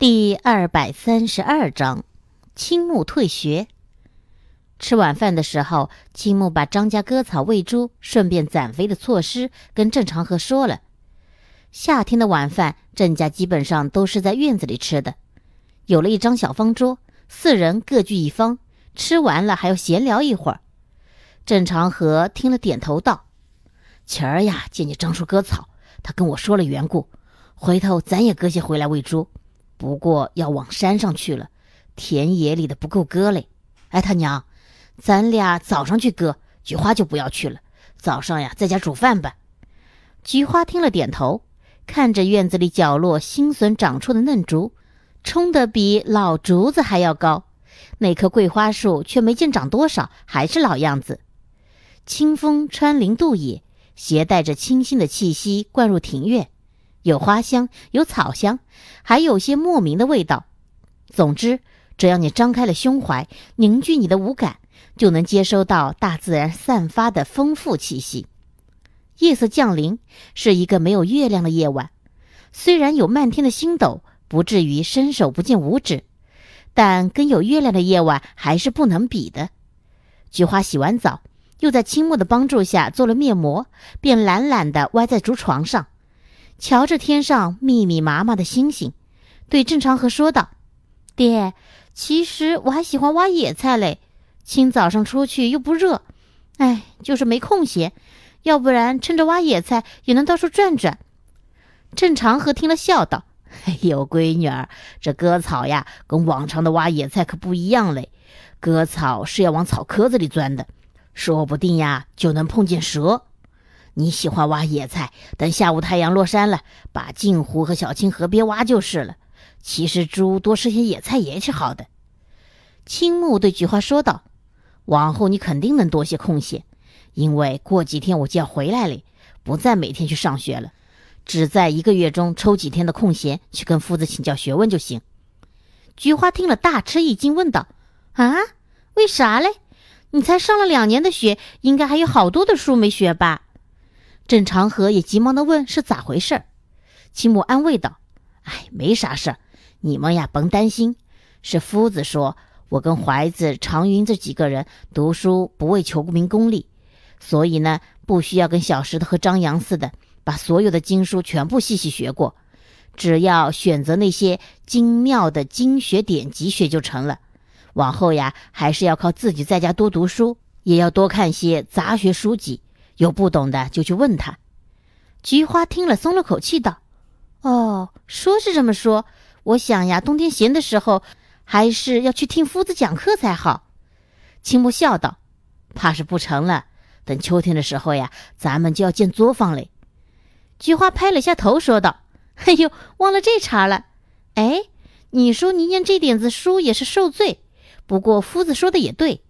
第二百三十二章，青木退学。吃晚饭的时候，青木把张家割草喂猪、顺便攒肥的措施跟郑长河说了。夏天的晚饭，郑家基本上都是在院子里吃的。有了一张小方桌，四人各据一方，吃完了还要闲聊一会儿。郑长河听了，点头道：“前儿呀，见你张叔割草，他跟我说了缘故，回头咱也割些回来喂猪。”不过要往山上去了，田野里的不够割嘞。哎，他娘，咱俩早上去割菊花就不要去了。早上呀，在家煮饭吧。菊花听了点头，看着院子里角落新笋长出的嫩竹，冲得比老竹子还要高。那棵桂花树却没见长多少，还是老样子。清风穿林渡野，携带着清新的气息灌入庭院。有花香，有草香，还有些莫名的味道。总之，只要你张开了胸怀，凝聚你的五感，就能接收到大自然散发的丰富气息。夜色降临，是一个没有月亮的夜晚。虽然有漫天的星斗，不至于伸手不见五指，但跟有月亮的夜晚还是不能比的。菊花洗完澡，又在青木的帮助下做了面膜，便懒懒地歪在竹床上。瞧着天上密密麻麻的星星，对郑长河说道：“爹，其实我还喜欢挖野菜嘞，清早上出去又不热，哎，就是没空闲，要不然趁着挖野菜也能到处转转。”郑长河听了笑道：“哎 呦，闺女儿，这割草呀，跟往常的挖野菜可不一样嘞，割草是要往草壳子里钻的，说不定呀就能碰见蛇。”你喜欢挖野菜，等下午太阳落山了，把镜湖和小清河边挖就是了。其实猪多吃些野菜也是好的。”青木对菊花说道，“往后你肯定能多些空闲，因为过几天我就要回来了，不再每天去上学了，只在一个月中抽几天的空闲去跟夫子请教学问就行。”菊花听了大吃一惊，问道：“啊，为啥嘞？你才上了两年的学，应该还有好多的书没学吧？”郑长河也急忙地问：“是咋回事？”其母安慰道：“哎，没啥事儿，你们呀甭担心。是夫子说我跟怀子、常云这几个人读书不为求名功利，所以呢不需要跟小石头和张扬似的把所有的经书全部细细学过，只要选择那些精妙的经学典籍学就成了。往后呀还是要靠自己在家多读书，也要多看些杂学书籍。”有不懂的就去问他。菊花听了松了口气，道：“哦，说是这么说，我想呀，冬天闲的时候，还是要去听夫子讲课才好。”青木笑道：“怕是不成了。等秋天的时候呀，咱们就要建作坊嘞。”菊花拍了下头，说道：“哎呦，忘了这茬了。哎，你说你念这点子书也是受罪。不过夫子说的也对，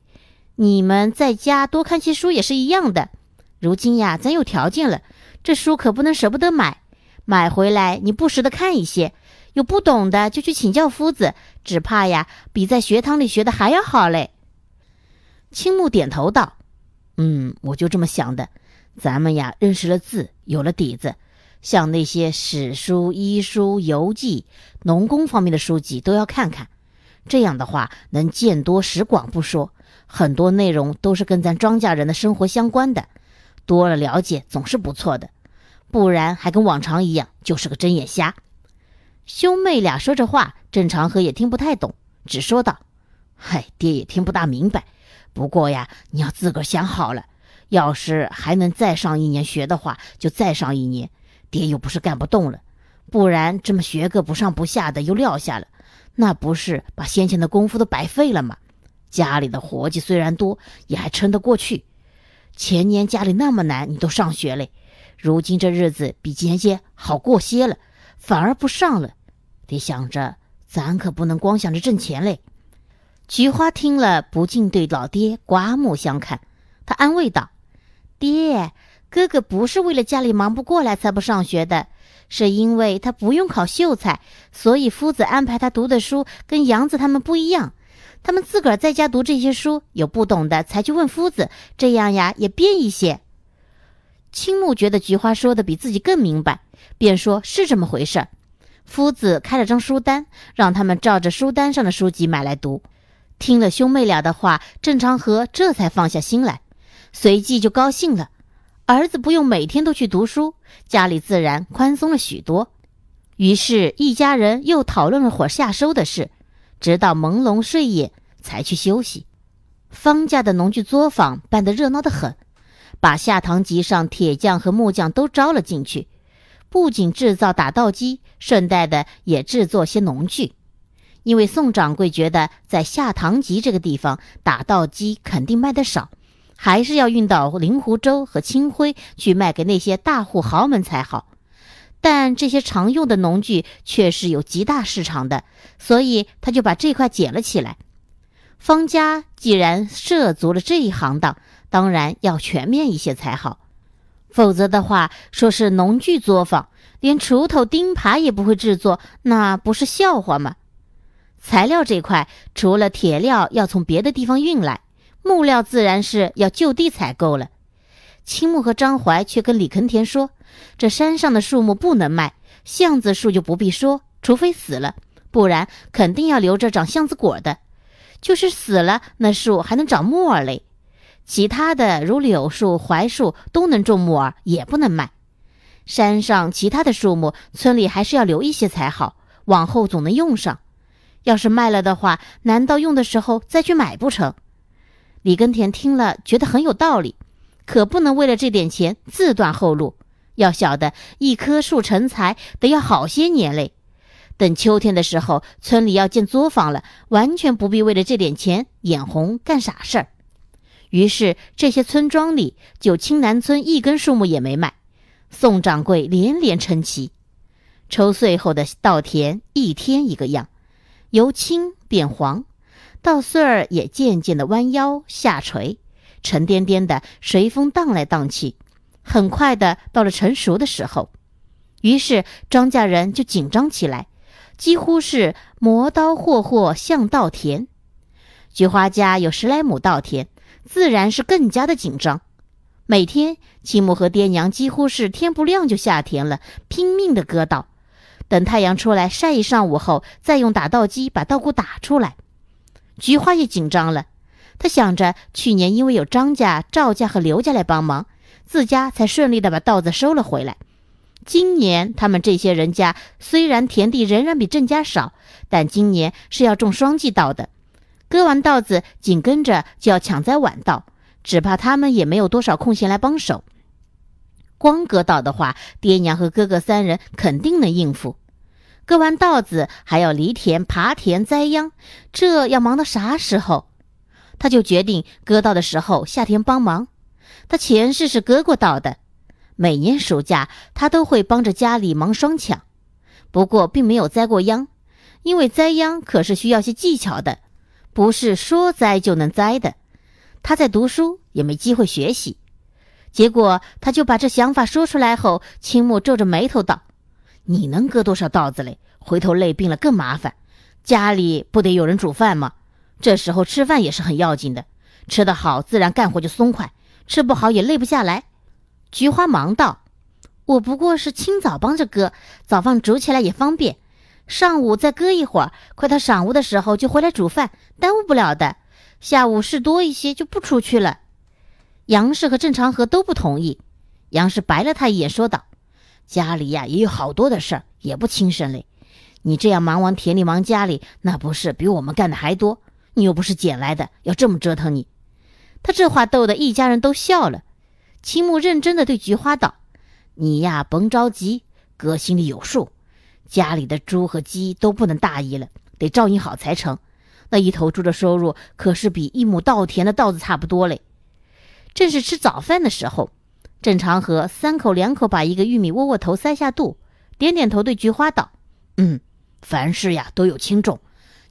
你们在家多看些书也是一样的。”如今呀，咱有条件了，这书可不能舍不得买。买回来，你不时的看一些，有不懂的就去请教夫子，只怕呀，比在学堂里学的还要好嘞。青木点头道：“嗯，我就这么想的。咱们呀，认识了字，有了底子，像那些史书、医书、游记、农工方面的书籍都要看看。这样的话，能见多识广不说，很多内容都是跟咱庄稼人的生活相关的。”多了了解总是不错的，不然还跟往常一样，就是个睁眼瞎。兄妹俩说着话，郑长河也听不太懂，只说道：“嗨，爹也听不大明白。不过呀，你要自个想好了，要是还能再上一年学的话，就再上一年。爹又不是干不动了，不然这么学个不上不下的，又撂下了，那不是把先前的功夫都白费了吗？家里的活计虽然多，也还撑得过去。”前年家里那么难，你都上学嘞，如今这日子比前些好过些了，反而不上了，得想着，咱可不能光想着挣钱嘞。菊花听了不禁对老爹刮目相看，他安慰道：“爹，哥哥不是为了家里忙不过来才不上学的，是因为他不用考秀才，所以夫子安排他读的书跟杨子他们不一样。”他们自个儿在家读这些书，有不懂的才去问夫子，这样呀也便一些。青木觉得菊花说的比自己更明白，便说是这么回事。夫子开了张书单，让他们照着书单上的书籍买来读。听了兄妹俩的话，郑长河这才放下心来，随即就高兴了。儿子不用每天都去读书，家里自然宽松了许多。于是，一家人又讨论了会下收的事。直到朦胧睡眼，才去休息。方家的农具作坊办得热闹得很，把下塘集上铁匠和木匠都招了进去。不仅制造打稻机，顺带的也制作些农具。因为宋掌柜觉得在下塘集这个地方打稻机肯定卖得少，还是要运到灵湖州和清辉去卖给那些大户豪门才好。但这些常用的农具却是有极大市场的，所以他就把这块捡了起来。方家既然涉足了这一行当，当然要全面一些才好，否则的话，说是农具作坊，连锄头、钉耙也不会制作，那不是笑话吗？材料这块，除了铁料要从别的地方运来，木料自然是要就地采购了。青木和张槐却跟李坑田说。这山上的树木不能卖，橡子树就不必说，除非死了，不然肯定要留着长橡子果的。就是死了，那树还能长木耳嘞。其他的如柳树、槐树都能种木耳，也不能卖。山上其他的树木，村里还是要留一些才好，往后总能用上。要是卖了的话，难道用的时候再去买不成？李根田听了，觉得很有道理，可不能为了这点钱自断后路。要晓得，一棵树成材得要好些年嘞。等秋天的时候，村里要建作坊了，完全不必为了这点钱眼红干傻事儿。于是，这些村庄里，就青南村一根树木也没卖。宋掌柜连连称奇。抽穗后的稻田一天一个样，由青变黄，稻穗儿也渐渐的弯腰下垂，沉甸甸的随风荡来荡去。很快的到了成熟的时候，于是庄稼人就紧张起来，几乎是磨刀霍霍向稻田。菊花家有十来亩稻田，自然是更加的紧张。每天，七木和爹娘几乎是天不亮就下田了，拼命的割稻。等太阳出来晒一上午后，再用打稻机把稻谷打出来。菊花也紧张了，他想着去年因为有张家、赵家和刘家来帮忙。自家才顺利的把稻子收了回来。今年他们这些人家虽然田地仍然比郑家少，但今年是要种双季稻的。割完稻子，紧跟着就要抢栽晚稻，只怕他们也没有多少空闲来帮手。光割稻的话，爹娘和哥哥三人肯定能应付。割完稻子还要犁田、耙田、栽秧，这要忙到啥时候？他就决定割稻的时候夏天帮忙。他前世是割过稻的，每年暑假他都会帮着家里忙双抢，不过并没有栽过秧，因为栽秧可是需要些技巧的，不是说栽就能栽的。他在读书也没机会学习，结果他就把这想法说出来后，青木皱着眉头道：“你能割多少稻子嘞？回头累病了更麻烦，家里不得有人煮饭吗？这时候吃饭也是很要紧的，吃得好自然干活就松快。”吃不好也累不下来，菊花忙道：“我不过是清早帮着割，早饭煮起来也方便。上午再割一会儿，快到晌午的时候就回来煮饭，耽误不了的。下午事多一些，就不出去了。”杨氏和郑长河都不同意。杨氏白了他一眼，说道：“家里呀也有好多的事儿，也不轻省嘞。你这样忙完田里忙家里，那不是比我们干的还多？你又不是捡来的，要这么折腾你。”他这话逗得一家人都笑了。青木认真的对菊花道：“你呀，甭着急，哥心里有数。家里的猪和鸡都不能大意了，得照应好才成。那一头猪的收入可是比一亩稻田的稻子差不多嘞。”正是吃早饭的时候，郑长河三口两口把一个玉米窝窝头塞下肚，点点头对菊花道：“嗯，凡事呀都有轻重，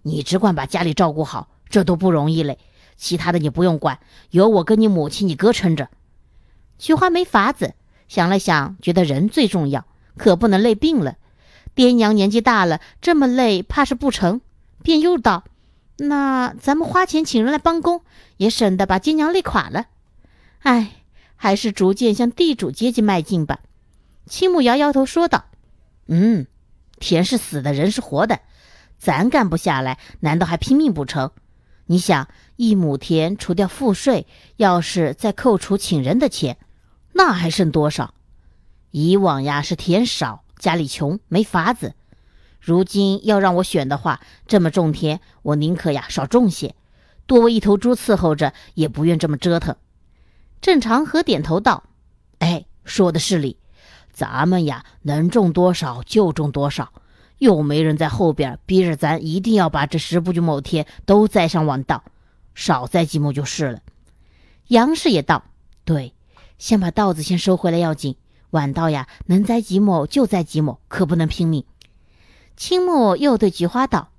你只管把家里照顾好，这都不容易嘞。”其他的你不用管，有我跟你母亲、你哥撑着。菊花没法子，想了想，觉得人最重要，可不能累病了。爹娘年纪大了，这么累怕是不成，便又道：“那咱们花钱请人来帮工，也省得把爹娘累垮了。”哎，还是逐渐向地主阶级迈进吧。青木摇摇头说道：“嗯，田是死的，人是活的，咱干不下来，难道还拼命不成？”你想，一亩田除掉赋税，要是再扣除请人的钱，那还剩多少？以往呀是田少，家里穷，没法子。如今要让我选的话，这么种田，我宁可呀少种些，多喂一头猪伺候着，也不愿这么折腾。郑长河点头道：“哎，说的是理。咱们呀能种多少就种多少。”又没人在后边逼着咱，一定要把这十步九亩田都栽上晚稻，少栽几亩就是了。杨氏也道：“对，先把稻子先收回来要紧。晚稻呀，能栽几亩就栽几亩，可不能拼命。”青木又对菊花道：“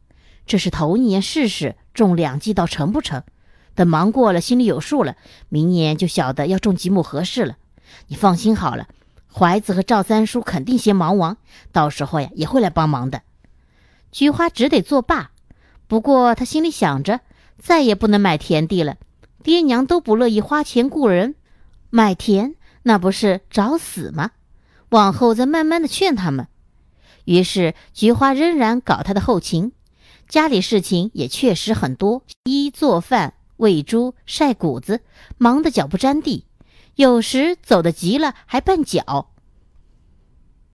这是头一年试试种两季稻成不成？等忙过了，心里有数了，明年就晓得要种几亩合适了。你放心好了。”怀子和赵三叔肯定先忙完，到时候呀也会来帮忙的。菊花只得作罢。不过她心里想着，再也不能买田地了。爹娘都不乐意花钱雇人，买田那不是找死吗？往后再慢慢的劝他们。于是菊花仍然搞她的后勤，家里事情也确实很多，一衣、做饭、喂猪、晒谷子，忙得脚不沾地。有时走得急了，还绊脚。